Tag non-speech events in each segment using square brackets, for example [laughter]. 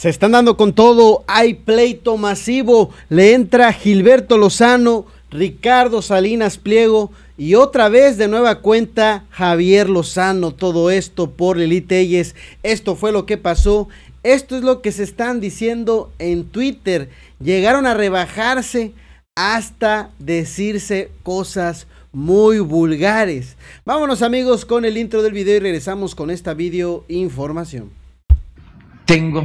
Se están dando con todo, hay pleito masivo, le entra Gilberto Lozano, Ricardo Salinas Pliego y otra vez de nueva cuenta Javier Lozano, todo esto por Lili Telles, esto fue lo que pasó, esto es lo que se están diciendo en Twitter, llegaron a rebajarse hasta decirse cosas muy vulgares. Vámonos amigos con el intro del video y regresamos con esta video información. Tengo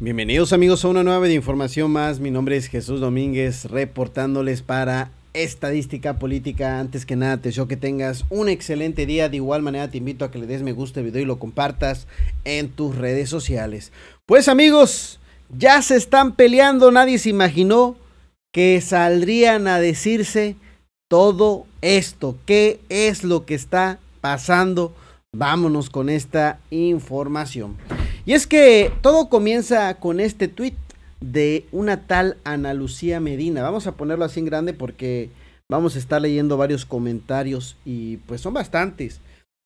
Bienvenidos amigos a una nueva de información más. Mi nombre es Jesús Domínguez reportándoles para estadística política. Antes que nada, te deseo que tengas un excelente día. De igual manera, te invito a que le des me gusta el video y lo compartas en tus redes sociales. Pues amigos, ya se están peleando. Nadie se imaginó que saldrían a decirse todo esto. ¿Qué es lo que está pasando? Vámonos con esta información. Y es que todo comienza con este tweet de una tal Ana Lucía Medina. Vamos a ponerlo así en grande porque vamos a estar leyendo varios comentarios y pues son bastantes.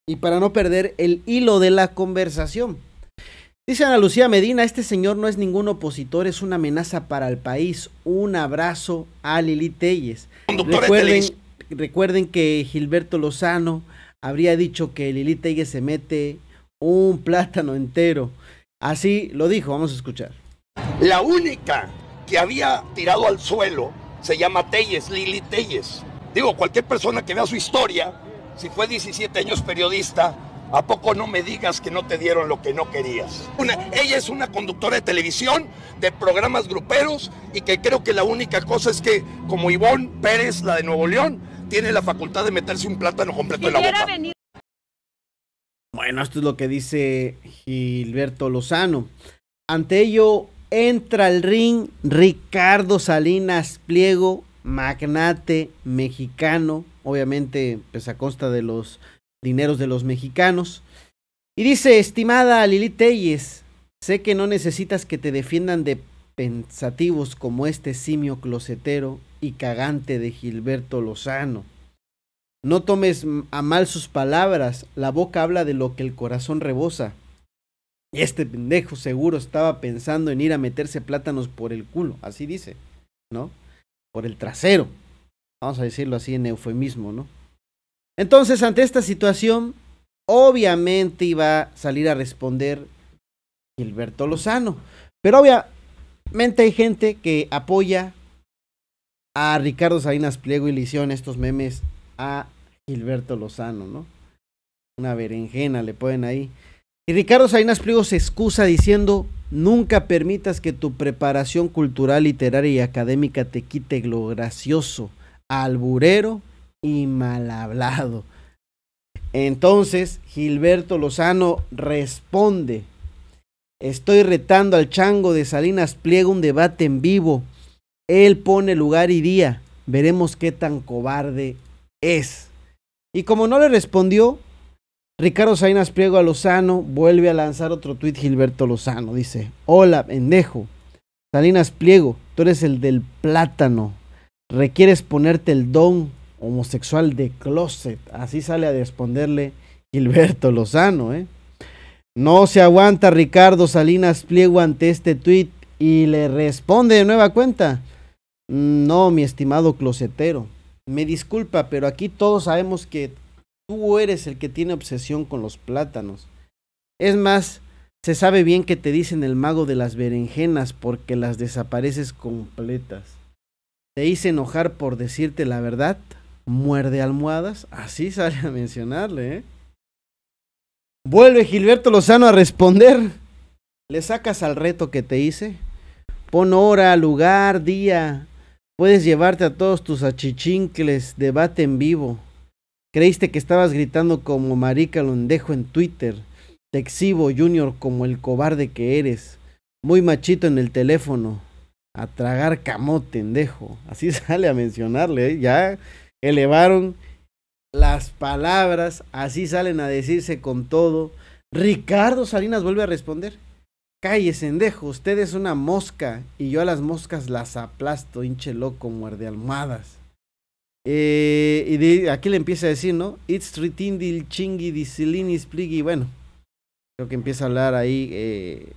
Y para no perder el hilo de la conversación. Dice Ana Lucía Medina, este señor no es ningún opositor, es una amenaza para el país. Un abrazo a Lili Telles. Recuerden, que Gilberto Lozano habría dicho que Lili Telles se mete un plátano entero. Así lo dijo, vamos a escuchar. La única que había tirado al suelo se llama Telles, Lili Telles. Digo, cualquier persona que vea su historia, si fue 17 años periodista, ¿a poco no me digas que no te dieron lo que no querías? Una, ella es una conductora de televisión, de programas gruperos, y que creo que la única cosa es que, como Ivonne Pérez, la de Nuevo León, tiene la facultad de meterse un plátano completo en la boca. Bueno, esto es lo que dice Gilberto Lozano. Ante ello, entra al ring Ricardo Salinas Pliego, magnate mexicano, obviamente pues a costa de los dineros de los mexicanos. Y dice, estimada Lili Telles, sé que no necesitas que te defiendan de pensativos como este simio closetero y cagante de Gilberto Lozano. No tomes a mal sus palabras, la boca habla de lo que el corazón rebosa. Este pendejo seguro estaba pensando en ir a meterse plátanos por el culo, así dice, ¿no? Por el trasero. Vamos a decirlo así en eufemismo, ¿no? Entonces, ante esta situación, obviamente iba a salir a responder Gilberto Lozano. Pero obviamente hay gente que apoya a Ricardo Salinas Pliego y le estos memes a Gilberto Lozano, ¿no? Una berenjena le ponen ahí. Y Ricardo Salinas Pliego se excusa diciendo, nunca permitas que tu preparación cultural, literaria y académica te quite lo gracioso, alburero y mal hablado. Entonces, Gilberto Lozano responde, estoy retando al chango de Salinas Pliego un debate en vivo. Él pone lugar y día. Veremos qué tan cobarde es. Y como no le respondió, Ricardo Salinas Pliego a Lozano vuelve a lanzar otro tuit Gilberto Lozano. Dice, hola, pendejo. Salinas Pliego, tú eres el del plátano. Requieres ponerte el don homosexual de closet. Así sale a responderle Gilberto Lozano, ¿eh? No se aguanta Ricardo Salinas Pliego ante este tuit y le responde de nueva cuenta. Mm, no, mi estimado closetero me disculpa, pero aquí todos sabemos que tú eres el que tiene obsesión con los plátanos. Es más, se sabe bien que te dicen el mago de las berenjenas porque las desapareces completas. Te hice enojar por decirte la verdad. Muerde almohadas. Así [laughs] sale a mencionarle, ¿eh? Vuelve Gilberto Lozano a responder. Le sacas al reto que te hice. Pon hora, lugar, día, Puedes llevarte a todos tus achichincles, debate en vivo. Creíste que estabas gritando como marica londejo en Twitter. Te exhibo, Junior, como el cobarde que eres. Muy machito en el teléfono. A tragar camote, endejo. Así [laughs] sale a mencionarle. ¿eh? Ya elevaron las palabras. Así salen a decirse con todo. Ricardo Salinas vuelve a responder. Calle, sendejo, usted es una mosca y yo a las moscas las aplasto, hinche loco, muerde almohadas. Eh, y aquí le empieza a decir, ¿no? It's tritindil chingi disilinis spligi. Bueno, creo que empieza a hablar ahí eh,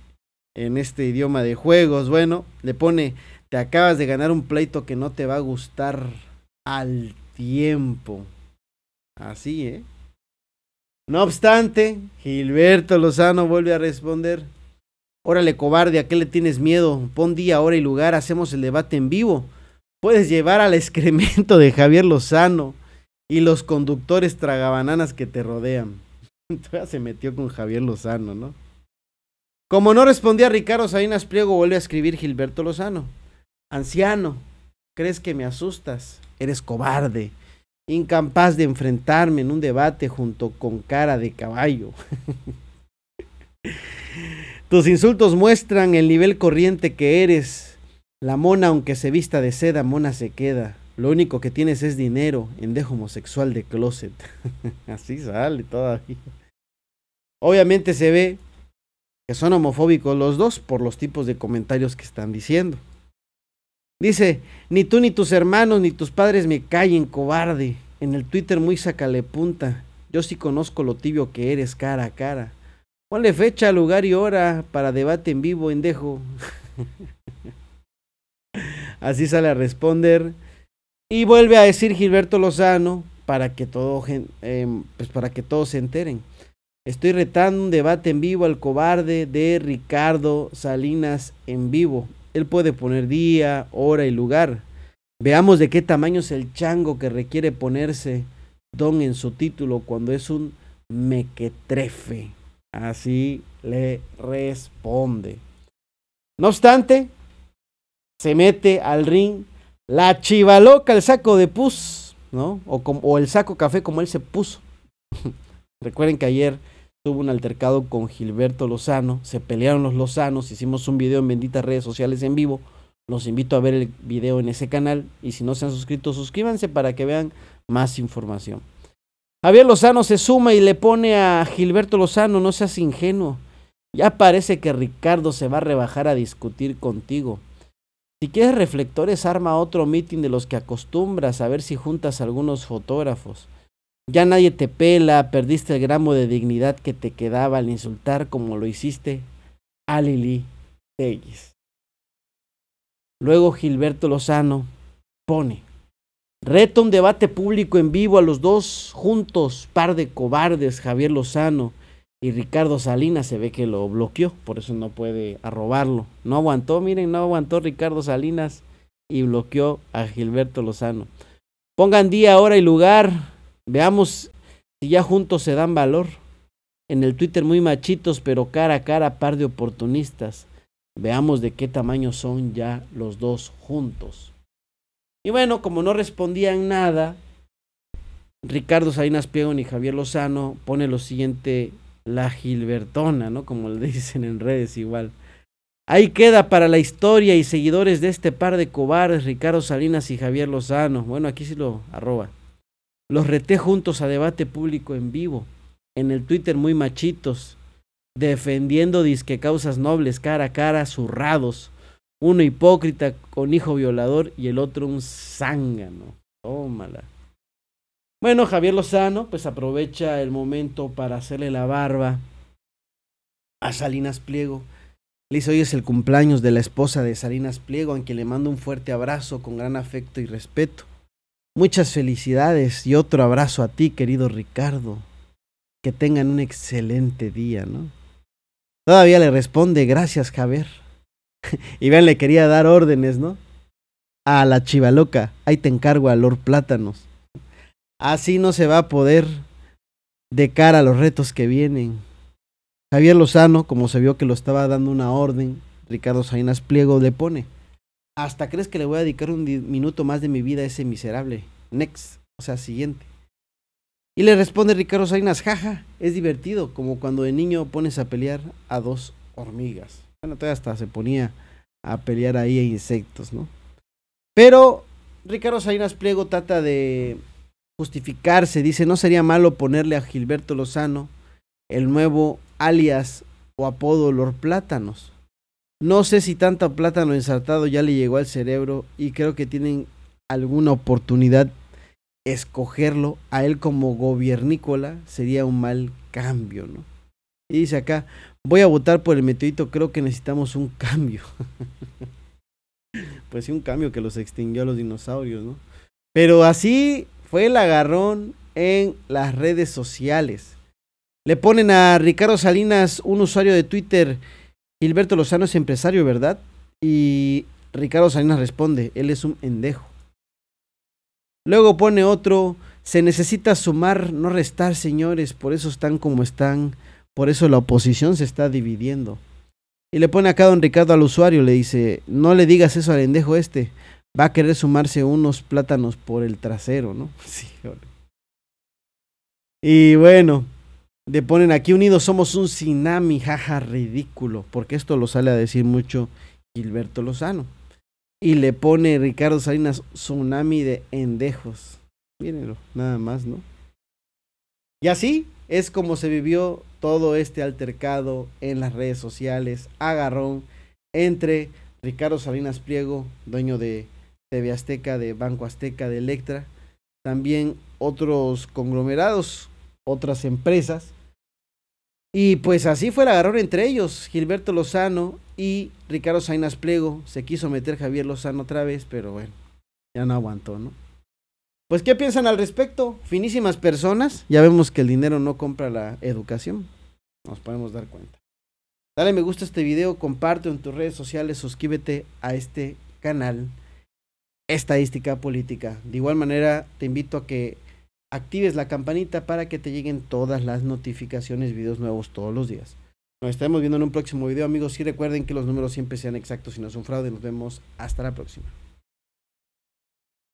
en este idioma de juegos. Bueno, le pone, te acabas de ganar un pleito que no te va a gustar al tiempo. Así, ¿eh? No obstante, Gilberto Lozano vuelve a responder. Órale, cobarde, ¿a qué le tienes miedo? Pon día, hora y lugar, hacemos el debate en vivo. Puedes llevar al excremento de Javier Lozano y los conductores tragabananas que te rodean. [laughs] Todavía se metió con Javier Lozano, ¿no? Como no respondía Ricardo Zainas Pliego, vuelve a escribir Gilberto Lozano. Anciano, crees que me asustas, eres cobarde, incapaz de enfrentarme en un debate junto con cara de caballo. [laughs] Tus insultos muestran el nivel corriente que eres. La mona, aunque se vista de seda, mona se queda. Lo único que tienes es dinero, en endejo homosexual de closet. [laughs] Así sale todavía. Obviamente se ve que son homofóbicos los dos por los tipos de comentarios que están diciendo. Dice, ni tú ni tus hermanos ni tus padres me callen, cobarde. En el Twitter muy punta. Yo sí conozco lo tibio que eres cara a cara. Ponle fecha, lugar y hora para debate en vivo, dejo [laughs] Así sale a responder. Y vuelve a decir Gilberto Lozano para que em, pues para que todos se enteren. Estoy retando un debate en vivo al cobarde de Ricardo Salinas en vivo. Él puede poner día, hora y lugar. Veamos de qué tamaño es el chango que requiere ponerse don en su título cuando es un mequetrefe. Así le responde. No obstante, se mete al ring la chivaloca, el saco de pus, ¿no? O, o el saco café como él se puso. [laughs] Recuerden que ayer tuvo un altercado con Gilberto Lozano, se pelearon los Lozanos, hicimos un video en benditas redes sociales en vivo. Los invito a ver el video en ese canal y si no se han suscrito, suscríbanse para que vean más información. Javier Lozano se suma y le pone a Gilberto Lozano, no seas ingenuo. Ya parece que Ricardo se va a rebajar a discutir contigo. Si quieres reflectores, arma otro mitin de los que acostumbras a ver si juntas algunos fotógrafos. Ya nadie te pela, perdiste el gramo de dignidad que te quedaba al insultar como lo hiciste a Lili X. Luego Gilberto Lozano pone Reto un debate público en vivo a los dos juntos, par de cobardes, Javier Lozano y Ricardo Salinas. Se ve que lo bloqueó, por eso no puede arrobarlo. No aguantó, miren, no aguantó Ricardo Salinas y bloqueó a Gilberto Lozano. Pongan día, hora y lugar. Veamos si ya juntos se dan valor. En el Twitter muy machitos, pero cara a cara, par de oportunistas. Veamos de qué tamaño son ya los dos juntos. Y bueno, como no respondían nada, Ricardo Salinas Pliego ni Javier Lozano pone lo siguiente, la Gilbertona, ¿no? Como le [laughs] dicen en redes igual. Ahí queda para la historia y seguidores de este par de cobardes, Ricardo Salinas y Javier Lozano. Bueno, aquí sí lo arroba. Los reté juntos a debate público en vivo, en el Twitter muy machitos, defendiendo disque causas nobles, cara a cara, zurrados, uno hipócrita con hijo violador y el otro un zángano. Tómala. Bueno, Javier Lozano pues aprovecha el momento para hacerle la barba a Salinas Pliego. Le dice, hoy es el cumpleaños de la esposa de Salinas Pliego, a quien le mando un fuerte abrazo con gran afecto y respeto. Muchas felicidades y otro abrazo a ti, querido Ricardo. Que tengan un excelente día, ¿no? Todavía le responde, gracias, Javier. [laughs] y vean, le quería dar órdenes, ¿no? A la chivaloca, ahí te encargo a Lord Plátanos. Así no se va a poder de cara a los retos que vienen. Javier Lozano, como se vio que lo estaba dando una orden, Ricardo Sainas Pliego le pone. ¿Hasta crees que le voy a dedicar un minuto más de mi vida a ese miserable? Next, o sea, siguiente. Y le responde Ricardo Sainas, jaja, es divertido, como cuando de niño pones a pelear a dos hormigas. Bueno, todavía hasta se ponía a pelear ahí a insectos, ¿no? Pero Ricardo Sainas Pliego trata de justificarse, dice, no sería malo ponerle a Gilberto Lozano el nuevo alias o apodo Lor Plátanos. No sé si tanto plátano ensartado ya le llegó al cerebro y creo que tienen alguna oportunidad escogerlo a él como gobiernícola sería un mal cambio, ¿no? Y dice acá, Voy a votar por el meteorito, creo que necesitamos un [laughs] cambio. pues sí, un cambio que los extinguió a los dinosaurios, ¿no? Pero así fue el agarrón en las redes sociales. Le ponen a Ricardo Salinas, un usuario de Twitter, Gilberto Lozano es empresario, ¿verdad? Y Ricardo Salinas responde, él es un endejo. Luego pone otro, se necesita sumar, no restar, señores, por eso están como están. Por eso la oposición se está dividiendo. Y le pone acá don Ricardo al usuario, le dice, no le digas eso al endejo este, va a querer sumarse unos plátanos por el trasero, ¿no? [laughs] Sí, y bueno, le ponen aquí unidos somos un tsunami, jaja, ridículo, porque esto lo sale a decir mucho Gilberto Lozano. Y le pone Ricardo Salinas tsunami de endejos. Mírenlo, nada más, ¿no? Y así, es como se vivió todo este altercado en las redes sociales, agarrón entre Ricardo Salinas Pliego, dueño de TV Azteca, de Banco Azteca, de Electra, también otros conglomerados, otras empresas. Y pues así fue el agarrón entre ellos, Gilberto Lozano y Ricardo Salinas Pliego. Se quiso meter Javier Lozano otra vez, pero bueno, ya no aguantó, ¿no? Pues, ¿qué piensan al respecto? Finísimas personas. Ya vemos que el dinero no compra la educación. Nos podemos dar cuenta. Dale me gusta este video, comparte en tus redes sociales, suscríbete a este canal Estadística Política. De igual manera, te invito a que actives la campanita para que te lleguen todas las notificaciones, videos nuevos todos los días. Nos estaremos viendo en un próximo video, amigos. Y recuerden que los números siempre sean exactos y no un fraude. Nos vemos hasta la próxima.